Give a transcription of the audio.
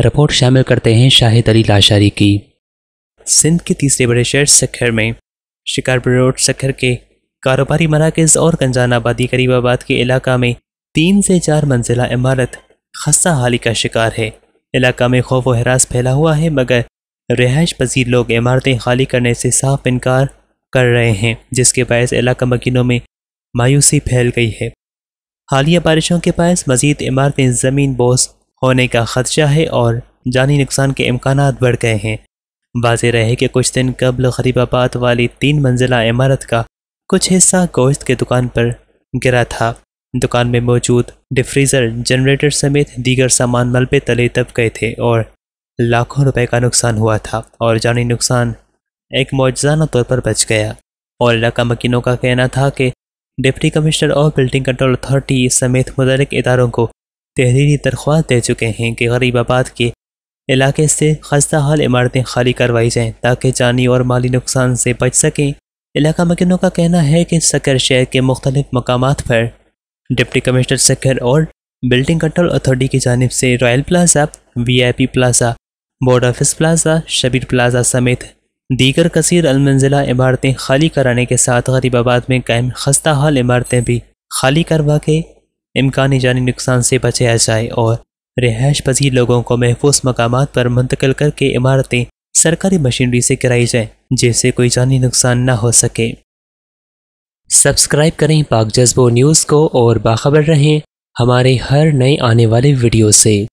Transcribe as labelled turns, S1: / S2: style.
S1: report शामिल करते हैं शाहिद अली लाशारी की सिंध के तीसरे
S2: बड़े शहर सखर में शिकारपुर रोड सखर के कारोबारी मराकज़ और गंजान आबादी करीबाबाद के इलाका में तीन से चार मंजिला इमारत खस्ता हाली का शिकार है इलाका में खौफ व हरास फैला हुआ है मगर रिहायश पजीर लोग इमारतें खाली करने से साफ इनकार कर रहे हैं जिसके बायस इलाका मकीनों में मायूसी फैल गई है हालिया बारिशों के बायस मजीद इमारतें ज़मीन बोस होने का खदशा है और जानी नुकसान के इम्कान बढ़ गए हैं वाजह रहे कि कुछ दिन कबल खरीबाबाद वाली तीन मंजिला इमारत का कुछ हिस्सा गोश्त के दुकान पर गिरा था दुकान में मौजूद डिफ्रीज़र जनरेटर समेत दीगर सामान मलबे तले दब गए थे और लाखों रुपए का नुकसान हुआ था और जानी नुकसान एक मौजाना तौर पर बच गया और इलाका मकीनों का कहना था कि डिप्टी कमिश्नर और बिल्डिंग कंट्रोल अथॉरिटी समेत मुतल इदारों को तहरीरी दरख्वास्त दे चुके हैं कि गरीब आबाद के इलाके से खस्ता हाल इमारतें खाली करवाई जाएं ताकि जानी और माली नुकसान से बच सकें इलाका मकिनों का कहना है कि सकर शहर के मुख्तलिफ मकाम पर डिप्टी कमिश्नर सकर और बिल्डिंग कंट्रोल अथॉरिटी की जानब से royal plaza V I P plaza board office plaza Shabbir plaza समेत दीगर कसर अलमंजिला इमारतें खाली कराने के साथ गरीब आबाद में कैम खस्ता हाल इमारतें भी खाली करवा के इम्कानी जानी नुकसान से बचाया जाए और रिहायश पजीर लोगों को महफूज मकाम पर मुंतकिल करके इमारतें सरकारी मशीनरी से कराई जाए जिससे कोई जानी नुकसान ना हो सके सब्सक्राइब करें पाक जज्बो न्यूज़ को और बाखबर रहें हमारे हर नए आने वाले वीडियो से